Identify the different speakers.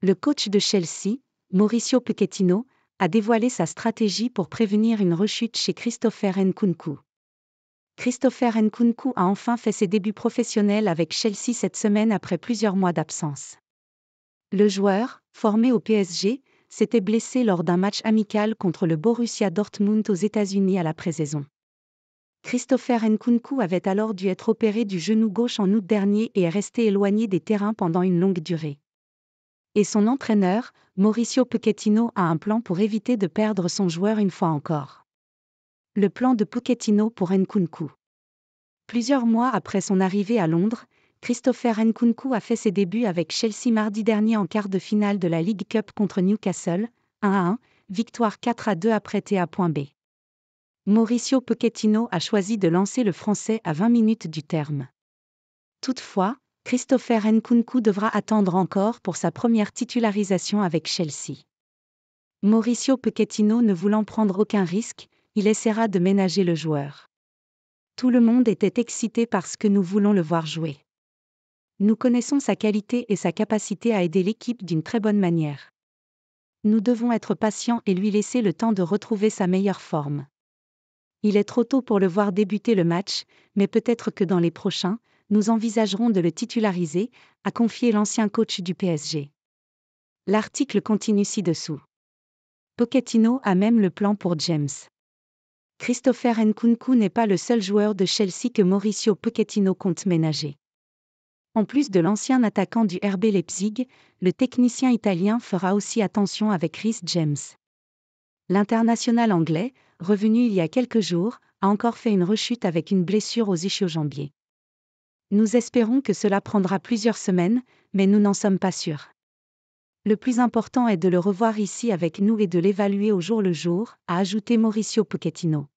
Speaker 1: Le coach de Chelsea, Mauricio Pochettino, a dévoilé sa stratégie pour prévenir une rechute chez Christopher Nkunku. Christopher Nkunku a enfin fait ses débuts professionnels avec Chelsea cette semaine après plusieurs mois d'absence. Le joueur, formé au PSG, s'était blessé lors d'un match amical contre le Borussia Dortmund aux États-Unis à la présaison. Christopher Nkunku avait alors dû être opéré du genou gauche en août dernier et est resté éloigné des terrains pendant une longue durée et son entraîneur, Mauricio Pochettino a un plan pour éviter de perdre son joueur une fois encore. Le plan de Pochettino pour Nkunku. Plusieurs mois après son arrivée à Londres, Christopher Nkunku a fait ses débuts avec Chelsea mardi dernier en quart de finale de la League Cup contre Newcastle, 1 à 1, victoire 4 à 2 après b. Mauricio Pochettino a choisi de lancer le Français à 20 minutes du terme. Toutefois, Christopher Nkunku devra attendre encore pour sa première titularisation avec Chelsea. Mauricio Pochettino ne voulant prendre aucun risque, il essaiera de ménager le joueur. Tout le monde était excité parce que nous voulons le voir jouer. Nous connaissons sa qualité et sa capacité à aider l'équipe d'une très bonne manière. Nous devons être patients et lui laisser le temps de retrouver sa meilleure forme. Il est trop tôt pour le voir débuter le match, mais peut-être que dans les prochains, nous envisagerons de le titulariser, a confié l'ancien coach du PSG. L'article continue ci-dessous. Pochettino a même le plan pour James. Christopher Nkunku n'est pas le seul joueur de Chelsea que Mauricio Pochettino compte ménager. En plus de l'ancien attaquant du RB Leipzig, le technicien italien fera aussi attention avec Chris James. L'international anglais, revenu il y a quelques jours, a encore fait une rechute avec une blessure aux ischio-jambiers. Nous espérons que cela prendra plusieurs semaines, mais nous n'en sommes pas sûrs. Le plus important est de le revoir ici avec nous et de l'évaluer au jour le jour, a ajouté Mauricio Pochettino.